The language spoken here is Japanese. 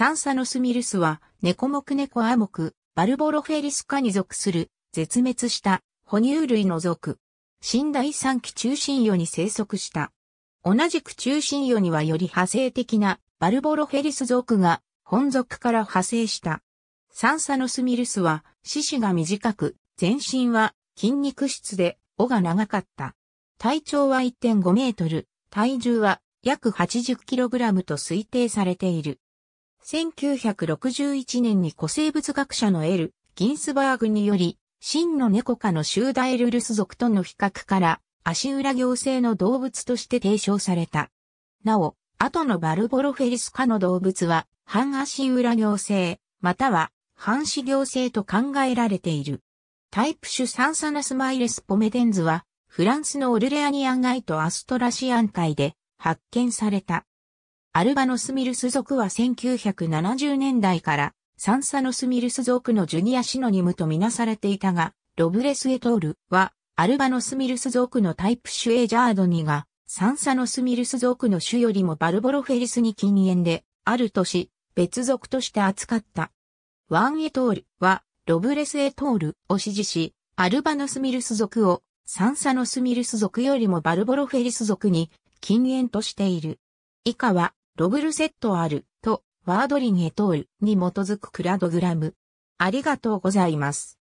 サンサノスミルスは、ネコクネコアモク、バルボロフェリス科に属する、絶滅した哺乳類の属。新第三期中心魚に生息した。同じく中心魚にはより派生的なバルボロフェリス属が本属から派生した。サンサノスミルスは四肢が短く、全身は筋肉質で尾が長かった。体長は1.5メートル、体重は約 80kg と推定されている。1961年に古生物学者のエル・ギンスバーグにより、真の猫科のシューダエルルス属との比較から、足裏行政の動物として提唱された。なお、後のバルボロフェリス科の動物は、半足裏行政、または半死行政と考えられている。タイプ種サンサナスマイレスポメデンズは、フランスのオルレアニアンイとアストラシアン海で発見された。アルバノスミルス族は1970年代からサンサノスミルス族のジュニアシノニムとみなされていたが、ロブレスエトールはアルバノスミルス族のタイプ種エジャードニがサンサノスミルス族の種よりもバルボロフェリスに禁煙であるとし、別族として扱った。ワンエトールはロブレスエトールを支持し、アルバノスミルス族をサンサノスミルス族よりもバルボロフェリス族に禁煙としている。以下はロブルセットある、と、ワードリンエトールに基づくクラドグラム。ありがとうございます。